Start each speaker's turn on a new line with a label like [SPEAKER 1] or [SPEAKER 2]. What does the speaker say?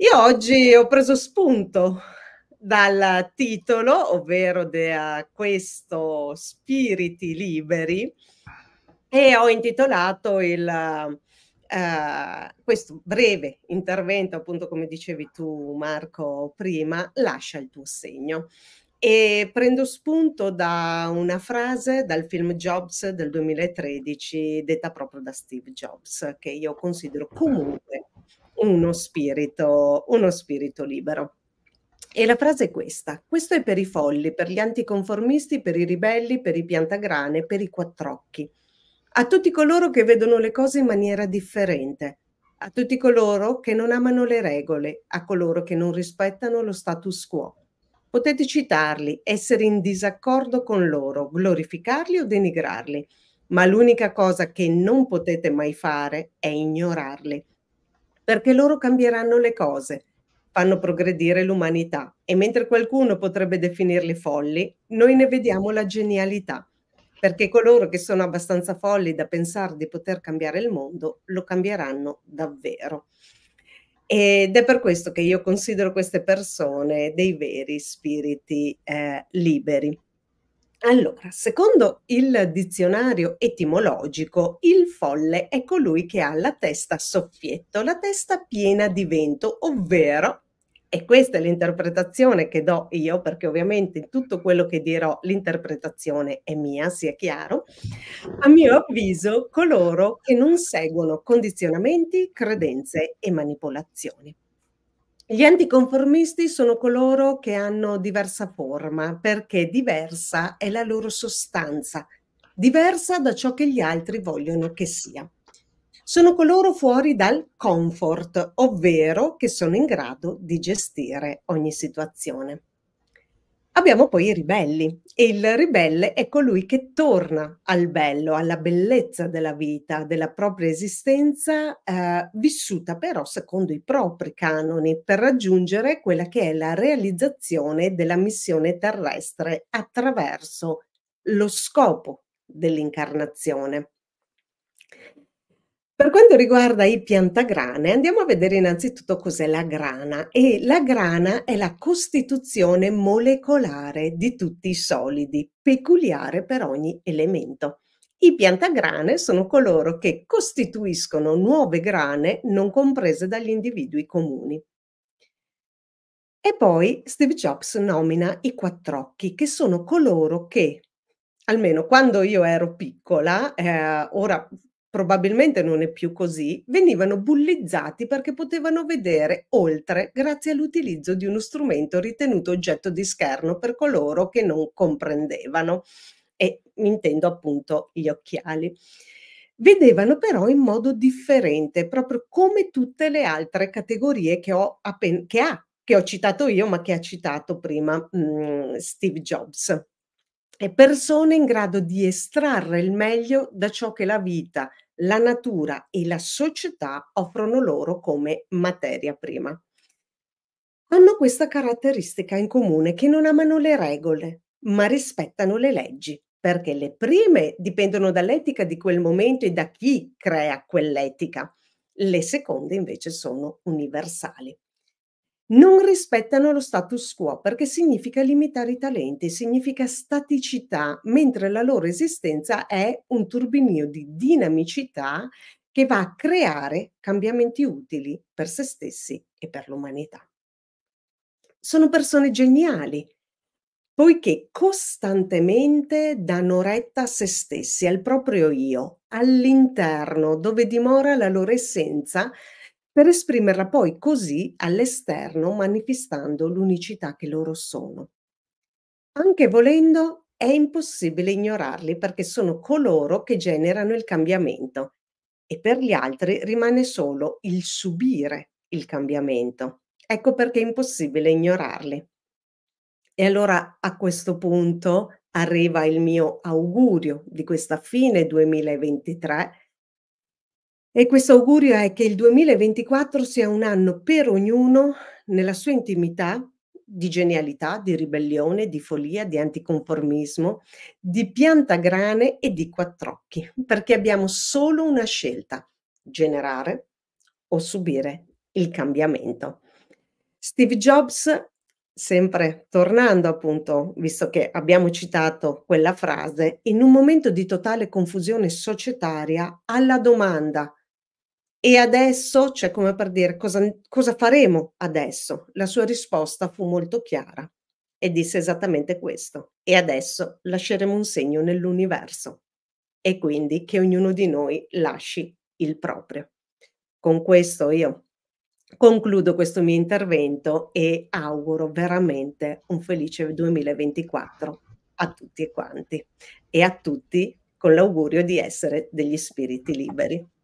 [SPEAKER 1] Io oggi ho preso spunto dal titolo, ovvero da questo Spiriti Liberi, e ho intitolato il, uh, questo breve intervento, appunto come dicevi tu Marco prima, Lascia il tuo segno. E prendo spunto da una frase dal film Jobs del 2013, detta proprio da Steve Jobs, che io considero comunque uno spirito, uno spirito libero. E la frase è questa, questo è per i folli, per gli anticonformisti, per i ribelli, per i piantagrane, per i quattrocchi, a tutti coloro che vedono le cose in maniera differente, a tutti coloro che non amano le regole, a coloro che non rispettano lo status quo. Potete citarli, essere in disaccordo con loro, glorificarli o denigrarli, ma l'unica cosa che non potete mai fare è ignorarli perché loro cambieranno le cose, fanno progredire l'umanità e mentre qualcuno potrebbe definirli folli, noi ne vediamo la genialità, perché coloro che sono abbastanza folli da pensare di poter cambiare il mondo lo cambieranno davvero. Ed è per questo che io considero queste persone dei veri spiriti eh, liberi. Allora, secondo il dizionario etimologico, il folle è colui che ha la testa soffietto, la testa piena di vento, ovvero, e questa è l'interpretazione che do io, perché ovviamente tutto quello che dirò l'interpretazione è mia, sia chiaro, a mio avviso coloro che non seguono condizionamenti, credenze e manipolazioni. Gli anticonformisti sono coloro che hanno diversa forma, perché diversa è la loro sostanza, diversa da ciò che gli altri vogliono che sia. Sono coloro fuori dal comfort, ovvero che sono in grado di gestire ogni situazione. Abbiamo poi i ribelli e il ribelle è colui che torna al bello, alla bellezza della vita, della propria esistenza, eh, vissuta però secondo i propri canoni, per raggiungere quella che è la realizzazione della missione terrestre attraverso lo scopo dell'incarnazione. Per quanto riguarda i piantagrane, andiamo a vedere innanzitutto cos'è la grana e la grana è la costituzione molecolare di tutti i solidi, peculiare per ogni elemento. I piantagrane sono coloro che costituiscono nuove grane non comprese dagli individui comuni. E poi Steve Jobs nomina i quattrocchi, che sono coloro che, almeno quando io ero piccola, eh, ora probabilmente non è più così, venivano bullizzati perché potevano vedere oltre grazie all'utilizzo di uno strumento ritenuto oggetto di scherno per coloro che non comprendevano, e intendo appunto gli occhiali. Vedevano però in modo differente, proprio come tutte le altre categorie che, ho appen- che ha, che ho citato io, ma che ha citato prima mh, mm, Steve Jobs e persone in grado di estrarre il meglio da ciò che la vita, la natura e la società offrono loro come materia prima. Hanno questa caratteristica in comune che non amano le regole, ma rispettano le leggi, perché le prime dipendono dall'etica di quel momento e da chi crea quell'etica, le seconde invece sono universali non rispettano lo status quo perché significa limitare i talenti, significa staticità, mentre la loro esistenza è un turbinio di dinamicità che va a creare cambiamenti utili per se stessi e per l'umanità. Sono persone geniali, poiché costantemente danno retta a se stessi, al proprio io, all'interno dove dimora la loro essenza, per esprimerla poi così all'esterno manifestando l'unicità che loro sono. Anche volendo è impossibile ignorarli perché sono coloro che generano il cambiamento e per gli altri rimane solo il subire il cambiamento. Ecco perché è impossibile ignorarli. E allora a questo punto arriva il mio augurio di questa fine 2023 e questo augurio è che il 2024 sia un anno per ognuno nella sua intimità di genialità, di ribellione, di follia, di anticonformismo, di piantagrane e di quattrocchi, perché abbiamo solo una scelta, generare o subire il cambiamento. Steve Jobs, sempre tornando appunto, visto che abbiamo citato quella frase, in un momento di totale confusione societaria, alla domanda e adesso, cioè come per dire cosa, cosa faremo adesso? La sua risposta fu molto chiara e disse esattamente questo. E adesso lasceremo un segno nell'universo e quindi che ognuno di noi lasci il proprio. Con questo io concludo questo mio intervento e auguro veramente un felice 2024 a tutti e quanti e a tutti con l'augurio di essere degli spiriti liberi.